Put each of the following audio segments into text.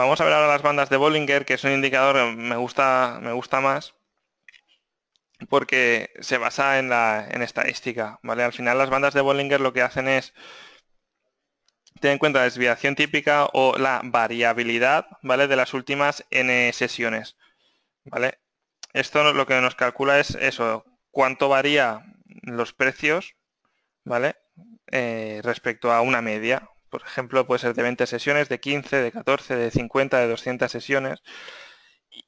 Vamos a ver ahora las bandas de Bollinger, que es un indicador que me gusta, me gusta más porque se basa en, estadística. ¿vale? Al final las bandas de Bollinger lo que hacen es tener en cuenta la desviación típica o la variabilidad ¿vale? de las últimas n sesiones. ¿vale? Esto lo que nos calcula es eso, cuánto varía los precios ¿vale? Eh, respecto a una media. Por ejemplo, puede ser de 20 sesiones, de 15, de 14, de 50, de 200 sesiones.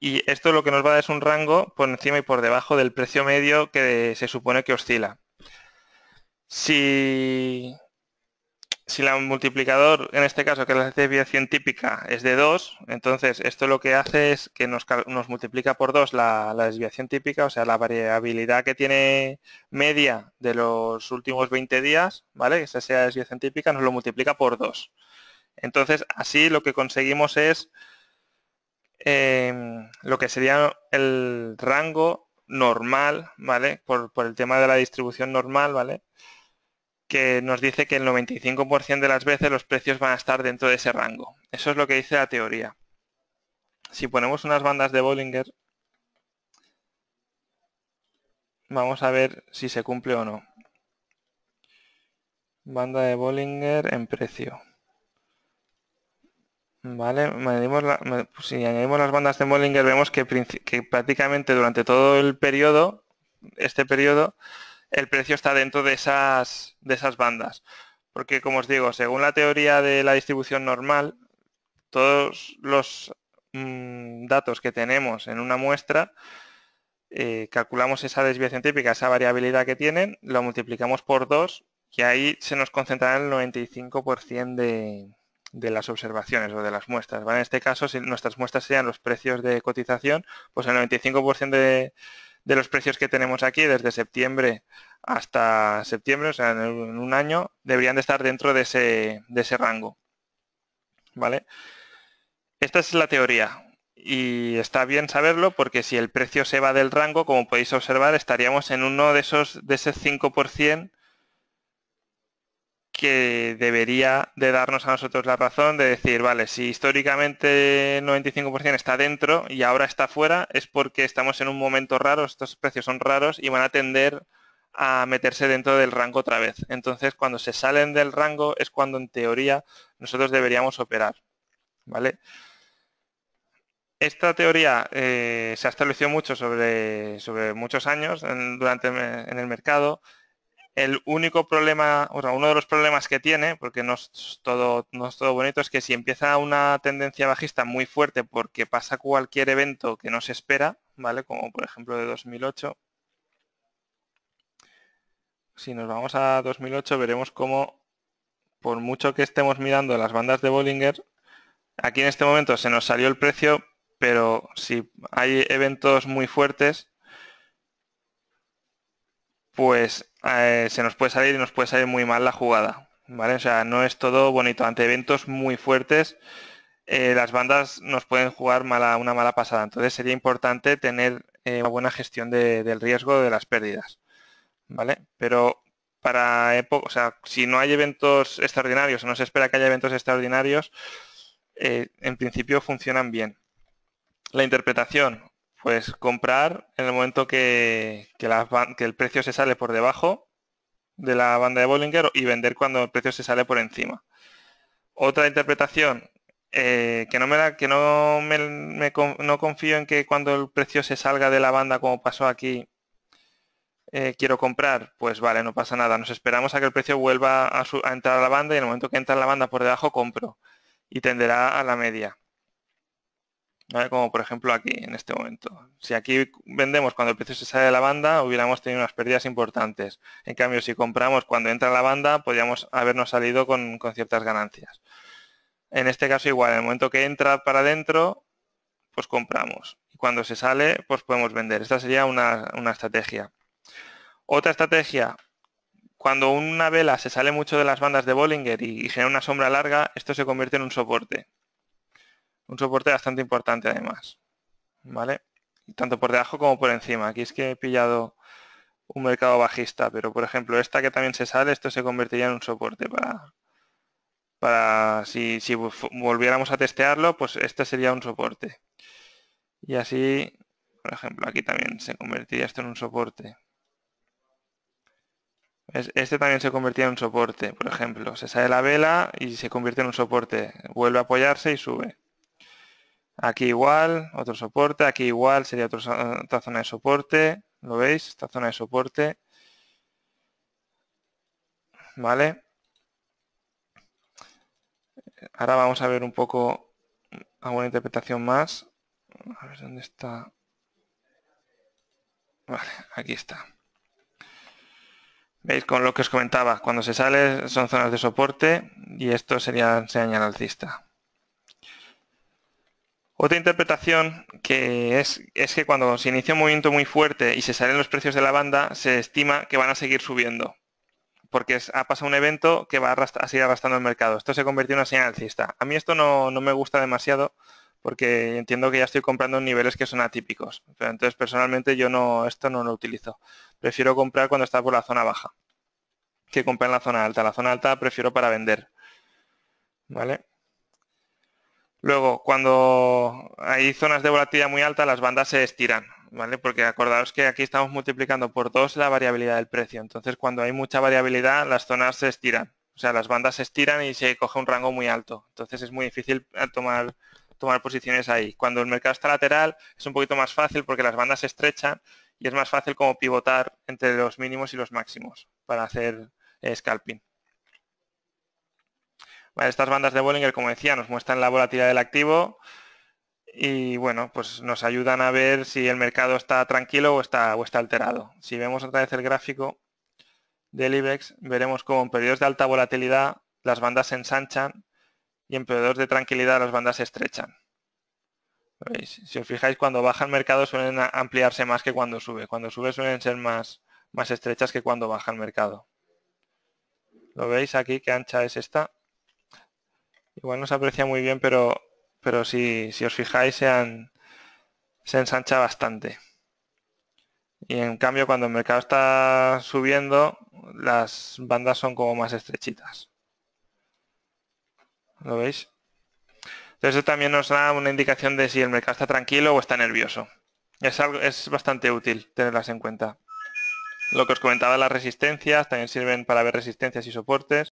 Y esto lo que nos va a dar es un rango por encima y por debajo del precio medio que se supone que oscila. Si si la multiplicador, en este caso, que es la desviación típica, es de 2, entonces esto lo que hace es que nos, multiplica por 2 la, desviación típica, o sea, la variabilidad que tiene media de los últimos 20 días, ¿vale? Esa sea desviación típica, nos lo multiplica por 2. Entonces, así lo que conseguimos es em, lo que sería el rango normal, ¿vale? Por, el tema de la distribución normal, ¿vale? vale que nos dice que el 95% de las veces los precios van a estar dentro de ese rango. Eso es lo que dice la teoría. Si ponemos unas bandas de Bollinger, vamos a ver si se cumple o no. Banda de Bollinger en precio. Vale, si añadimos las bandas de Bollinger vemos que prácticamente durante todo el periodo, este periodo, el precio está dentro de esas, de esas bandas. Porque, como os digo, según la teoría de la distribución normal, todos los mm, datos que tenemos en una muestra, eh, calculamos esa desviación típica, esa variabilidad que tienen, lo multiplicamos por 2 y ahí se nos concentrará el 95% de, las observaciones o de las muestras. En este caso, si nuestras muestras serían los precios de cotización, pues el 95% de de los precios que tenemos aquí desde septiembre hasta septiembre, o sea, en, un año, deberían de estar dentro de ese, rango. ¿Vale? Esta es la teoría y está bien saberlo porque si el precio se va del rango, como podéis observar, estaríamos en uno de esos de ese 5% que debería de darnos a nosotros la razón de decir, vale, si históricamente el 95% está dentro y ahora está fuera, es porque estamos en un momento raro, estos precios son raros y van a tender a meterse dentro del rango otra vez. Entonces, cuando se salen del rango es cuando en teoría nosotros deberíamos operar. ¿Vale? Esta teoría eh, se ha establecido mucho sobre, sobre muchos años durante, en el mercado. El único problema, o sea, uno de los problemas que tiene, porque no es todo, todo bonito, es que si empieza una tendencia bajista muy fuerte porque pasa cualquier evento que no se espera, ¿vale? Como por ejemplo de 2008. Si nos vamos a 2008 veremos cómo, por mucho que estemos mirando las bandas de Bollinger, aquí en este momento se nos salió el precio, pero si hay eventos muy fuertes, pues eh, se nos puede salir y nos puede salir muy mal la jugada. ¿Vale? O sea, no es todo bonito. Ante eventos muy fuertes, eh, las bandas nos pueden jugar mala, una mala pasada. Entonces sería importante tener eh, una buena gestión del riesgo de las pérdidas. ¿Vale? Pero para o sea, si no hay eventos extraordinarios o no se espera que haya eventos extraordinarios, en principio funcionan bien. La interpretación, pues comprar en el momento que, el precio se sale por debajo de la banda de Bollinger y vender cuando el precio se sale por encima. Otra interpretación eh, que no me da, que no me, no confío en que cuando el precio se salga de la banda como pasó aquí eh, quiero comprar, pues vale, no pasa nada. Nos esperamos a que el precio vuelva a, a, entrar a la banda y en el momento que entra a la banda por debajo compro y tenderá a la media. Como por ejemplo aquí, en este momento. Si aquí vendemos cuando el precio se sale de la banda, hubiéramos tenido unas pérdidas importantes. En cambio, si compramos cuando entra la banda, podríamos habernos salido con, ciertas ganancias. En este caso igual, en el momento que entra para adentro, pues compramos. Y cuando se sale, pues podemos vender. Esta sería una estrategia. Otra estrategia, cuando una vela se sale mucho de las bandas de Bollinger y, genera una sombra larga, esto se convierte en un soporte. Un soporte bastante importante además, ¿vale? Tanto por debajo como por encima. Aquí es que he pillado un mercado bajista, pero por ejemplo esta que también se sale, esto se convertiría en un soporte para, para si, si volviéramos a testearlo, pues este sería un soporte. Y así, por ejemplo, aquí también se convertiría esto en un soporte. Este también se convertiría en un soporte, por ejemplo. Se sale la vela y se convierte en un soporte. Vuelve a apoyarse y sube. Aquí igual, otro soporte. Aquí igual sería eh, otra zona de soporte. ¿Lo veis? Esta zona de soporte. ¿Vale? Ahora vamos a ver un poco alguna interpretación más. A ver dónde está. Vale, aquí está. ¿Veis con lo que os comentaba? Cuando se sale son zonas de soporte y esto sería señal alcista. Otra interpretación que es, es, que cuando se inicia un movimiento muy fuerte y se salen los precios de la banda, se estima que van a seguir subiendo, porque ha pasado un evento que va a, seguir arrastrando el mercado. Esto se convirtió en una señal alcista. A mí esto no, me gusta demasiado porque entiendo que ya estoy comprando niveles que son atípicos. entonces, personalmente, yo no esto no lo utilizo. Prefiero comprar cuando está por la zona baja que comprar en la zona alta. La zona alta prefiero para vender. ¿Vale? Luego, cuando hay zonas de volatilidad muy alta, las bandas se estiran, ¿vale? Porque acordaros que aquí estamos multiplicando por dos la variabilidad del precio. Entonces, cuando hay mucha variabilidad, las zonas se estiran. O sea, las bandas se estiran y se coge un rango muy alto. Entonces, es muy difícil eh, tomar, tomar posiciones ahí. Cuando el mercado está lateral, es un poquito más fácil porque las bandas se estrechan y es más fácil como pivotar entre los mínimos y los máximos para hacer eh, scalping. Estas bandas de Bollinger, como decía, nos muestran la volatilidad del activo y bueno, pues nos ayudan a ver si el mercado está tranquilo o está, alterado. Si vemos otra vez el gráfico del IBEX, veremos cómo en periodos de alta volatilidad las bandas se ensanchan y en periodos de tranquilidad las bandas se estrechan. Si os fijáis, cuando baja el mercado suelen ampliarse más que cuando sube. Cuando sube suelen ser más, más estrechas que cuando baja el mercado. ¿Lo veis aquí? ¿Qué ancha es esta? Igual no se aprecia muy bien, pero, pero si, si os fijáis se, han, se ensancha bastante. Y en cambio cuando el mercado está subiendo, las bandas son como más estrechitas. ¿Lo veis? Entonces también nos da una indicación de si el mercado está tranquilo o está nervioso. Es, algo, es bastante útil tenerlas en cuenta. Lo que os comentaba, las resistencias, también sirven para ver resistencias y soportes.